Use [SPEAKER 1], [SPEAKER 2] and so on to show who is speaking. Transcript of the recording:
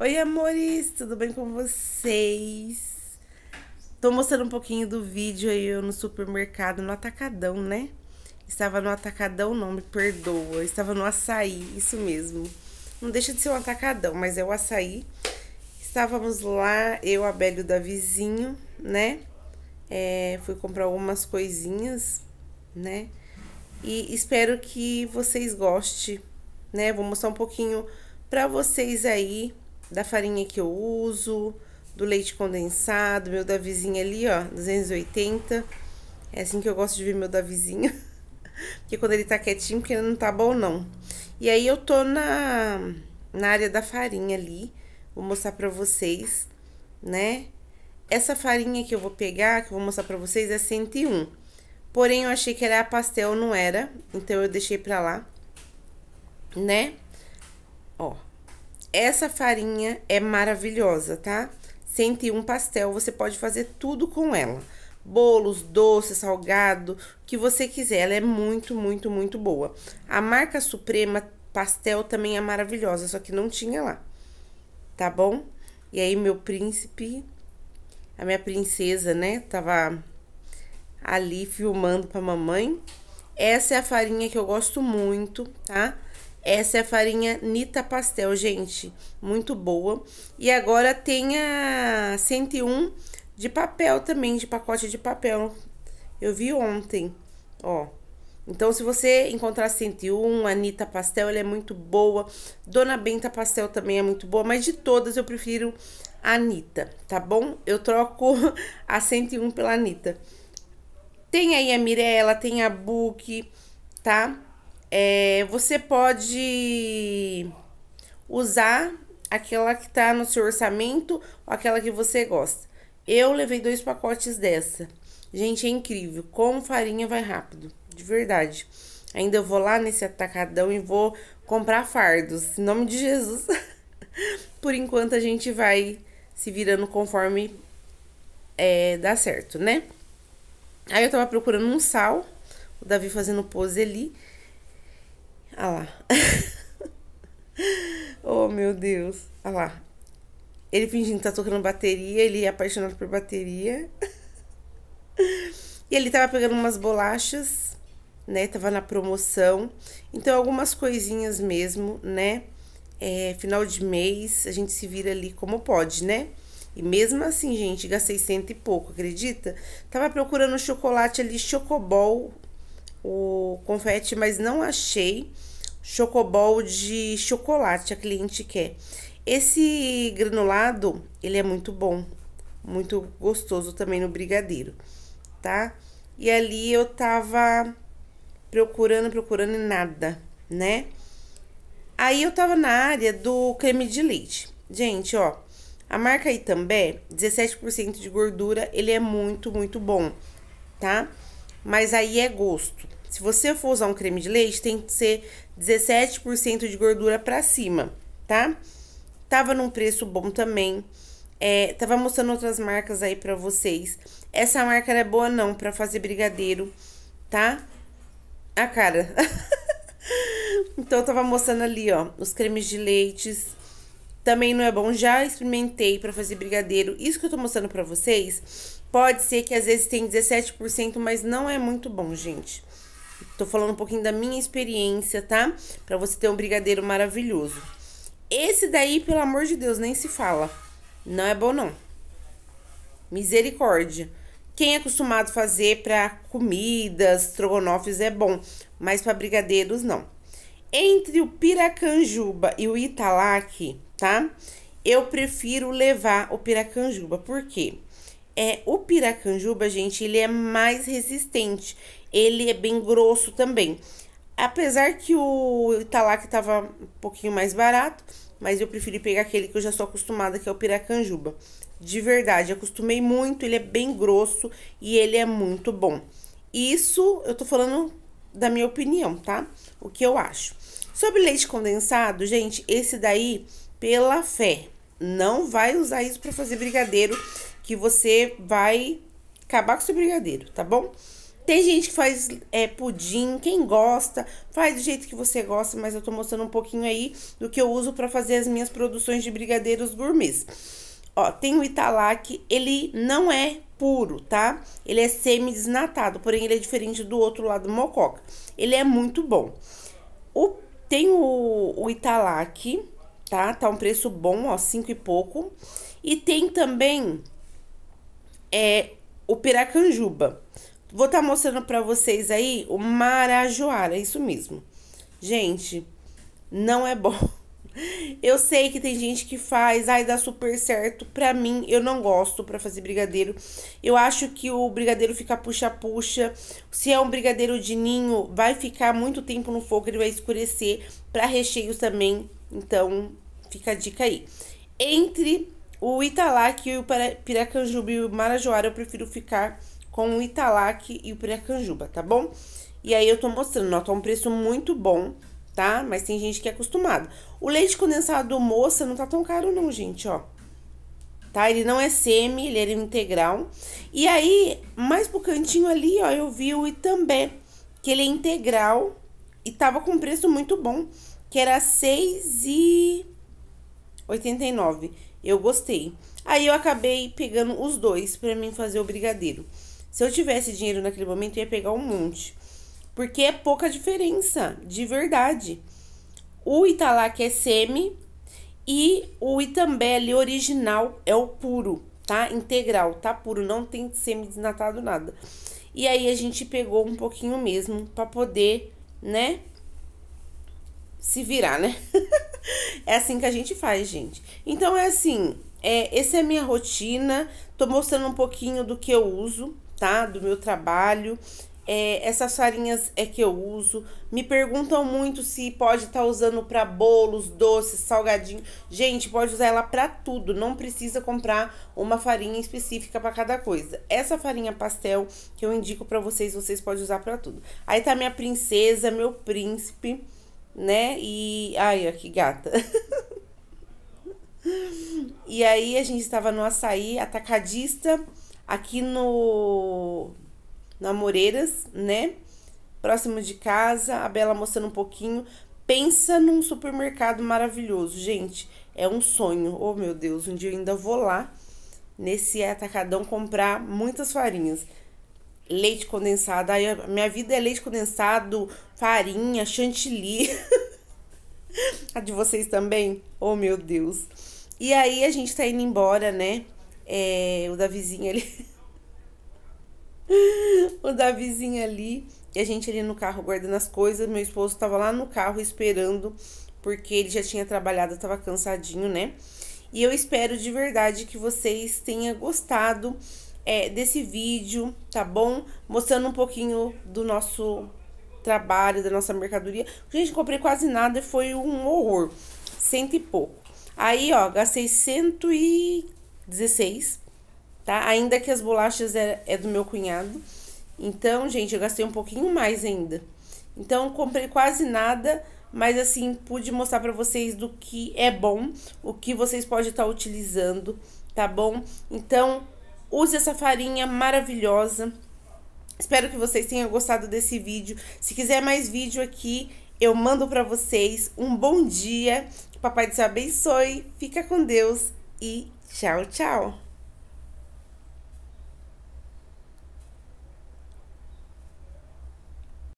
[SPEAKER 1] Oi, amores, tudo bem com vocês? Tô mostrando um pouquinho do vídeo aí eu no supermercado, no Atacadão, né? Estava no Atacadão, não me perdoa. Estava no Açaí, isso mesmo. Não deixa de ser um Atacadão, mas é o Açaí. Estávamos lá, eu, Abélio da Vizinho, né? É, fui comprar algumas coisinhas, né? E espero que vocês gostem, né? Vou mostrar um pouquinho pra vocês aí da farinha que eu uso, do leite condensado, meu da vizinha ali, ó, 280. É assim que eu gosto de ver meu da vizinha. porque quando ele tá quietinho, porque não tá bom, não. E aí eu tô na, na área da farinha ali. Vou mostrar pra vocês, né? Essa farinha que eu vou pegar, que eu vou mostrar pra vocês, é 101. Porém, eu achei que era pastel, não era. Então, eu deixei pra lá, né? Ó. Essa farinha é maravilhosa, tá? 101 pastel, você pode fazer tudo com ela. Bolos, doce, salgado, o que você quiser. Ela é muito, muito, muito boa. A marca Suprema Pastel também é maravilhosa, só que não tinha lá. Tá bom? E aí, meu príncipe, a minha princesa, né? Tava ali filmando pra mamãe. Essa é a farinha que eu gosto muito, tá? Essa é a farinha Nita Pastel, gente, muito boa. E agora tem a 101 de papel também, de pacote de papel. Eu vi ontem, ó. Então, se você encontrar 101, Anitta Pastel, ela é muito boa. Dona Benta Pastel também é muito boa, mas de todas eu prefiro a Anitta, tá bom? Eu troco a 101 pela Anitta. Tem aí a Mirella, tem a Book, tá? É, você pode usar aquela que tá no seu orçamento ou aquela que você gosta. Eu levei dois pacotes dessa. Gente, é incrível. Como farinha vai rápido, de verdade. Ainda vou lá nesse atacadão e vou comprar fardos. Em nome de Jesus. Por enquanto a gente vai se virando conforme é, dá certo, né? Aí eu tava procurando um sal, o Davi fazendo pose ali. Olha ah lá. oh, meu Deus. Olha ah lá. Ele fingindo que tá tocando bateria, ele é apaixonado por bateria. e ele tava pegando umas bolachas, né? Tava na promoção. Então, algumas coisinhas mesmo, né? É, final de mês, a gente se vira ali como pode, né? E mesmo assim, gente, gastei cento e pouco, acredita? Tava procurando chocolate ali, chocobol, o confete, mas não achei chocobol de chocolate, a cliente quer. Esse granulado, ele é muito bom, muito gostoso também no brigadeiro, tá? E ali eu tava procurando, procurando e nada, né? Aí eu tava na área do creme de leite. Gente, ó, a marca Itambé, 17% de gordura, ele é muito, muito bom, tá? Mas aí é gosto. Se você for usar um creme de leite, tem que ser 17% de gordura para cima, tá? Tava num preço bom também. É, tava mostrando outras marcas aí para vocês. Essa marca não é boa não para fazer brigadeiro, tá? A cara. então eu tava mostrando ali, ó, os cremes de leites. Também não é bom, já experimentei para fazer brigadeiro. Isso que eu tô mostrando para vocês, pode ser que às vezes tem 17%, mas não é muito bom, gente. Tô falando um pouquinho da minha experiência, tá? Pra você ter um brigadeiro maravilhoso. Esse daí, pelo amor de Deus, nem se fala. Não é bom, não. Misericórdia. Quem é acostumado a fazer para comidas, estrogonofes é bom, mas para brigadeiros não. Entre o piracanjuba e o italac, tá? Eu prefiro levar o piracanjuba, por quê? É, o piracanjuba, gente, ele é mais resistente ele é bem grosso também. Apesar que o Italac estava um pouquinho mais barato, mas eu preferi pegar aquele que eu já sou acostumada, que é o Piracanjuba. De verdade, acostumei muito, ele é bem grosso e ele é muito bom. Isso eu tô falando da minha opinião, tá? O que eu acho. Sobre leite condensado, gente, esse daí, pela fé, não vai usar isso para fazer brigadeiro, que você vai acabar com seu brigadeiro, tá bom? Tem gente que faz é, pudim, quem gosta, faz do jeito que você gosta, mas eu tô mostrando um pouquinho aí do que eu uso para fazer as minhas produções de brigadeiros gourmets. Ó, tem o Italac, ele não é puro, tá? Ele é semi-desnatado, porém ele é diferente do outro lado do mococa. Ele é muito bom. O, tem o, o Italac, tá? Tá um preço bom, ó, cinco e pouco. E tem também é, o Piracanjuba. Vou estar tá mostrando para vocês aí o marajoara, é isso mesmo. Gente, não é bom. Eu sei que tem gente que faz, ai, dá super certo. Pra mim, eu não gosto pra fazer brigadeiro. Eu acho que o brigadeiro fica puxa-puxa. Se é um brigadeiro de ninho, vai ficar muito tempo no fogo, ele vai escurecer. Pra recheios também, então fica a dica aí. Entre o Italac e o Piracanjuba e o Marajoara, eu prefiro ficar com o Italac e o Piracanjuba, tá bom? E aí eu tô mostrando, ó, tá um preço muito bom, tá? Mas tem gente que é acostumada. O leite condensado moça não tá tão caro não, gente, ó. Tá? Ele não é semi, ele é integral. E aí, mais pro cantinho ali, ó, eu vi o Itambé, que ele é integral e tava com preço muito bom, que era 6 e Eu gostei. Aí eu acabei pegando os dois para mim fazer o brigadeiro. Se eu tivesse dinheiro naquele momento, eu ia pegar um monte. Porque é pouca diferença, de verdade. O Italá que é semi e o Itambé original é o puro, tá? Integral, tá puro, não tem semi desnatado nada. E aí a gente pegou um pouquinho mesmo para poder, né? Se virar, né? é assim que a gente faz, gente. Então é assim, é, essa é a minha rotina. Tô mostrando um pouquinho do que eu uso, tá? Do meu trabalho. É, essas farinhas é que eu uso. Me perguntam muito se pode estar tá usando para bolos, doces, salgadinho. Gente, pode usar ela para tudo, não precisa comprar uma farinha específica para cada coisa. Essa farinha pastel que eu indico para vocês, vocês podem usar para tudo. Aí tá minha princesa, meu príncipe, né? E ai, ó, que gata. e aí a gente estava no açaí atacadista aqui no na Moreiras, né? Próximo de casa, a Bela mostrando um pouquinho. Pensa num supermercado maravilhoso, gente. É um sonho. Oh, meu Deus, um dia eu ainda vou lá nesse atacadão comprar muitas farinhas. Leite condensado. Ai, minha vida é leite condensado, farinha, chantilly. a de vocês também? Oh, meu Deus. E aí a gente tá indo embora, né? É, o da vizinha ali. o da vizinha ali. E a gente ali no carro guardando as coisas. Meu esposo tava lá no carro esperando, porque ele já tinha trabalhado, tava cansadinho, né? E eu espero de verdade que vocês tenham gostado é, desse vídeo, tá bom? Mostrando um pouquinho do nosso trabalho, da nossa mercadoria. Gente, comprei quase nada e foi um horror. Cento e pouco. Aí, ó, gastei cento e 16, tá? Ainda que as bolachas é, é do meu cunhado. Então, gente, eu gastei um pouquinho mais ainda. Então, comprei quase nada, mas assim, pude mostrar para vocês do que é bom, o que vocês podem estar tá utilizando, tá bom? Então, use essa farinha maravilhosa. Espero que vocês tenham gostado desse vídeo. Se quiser mais vídeo aqui, eu mando para vocês. Um bom dia, que o Papai do abençoe, fica com Deus e Tchau, tchau!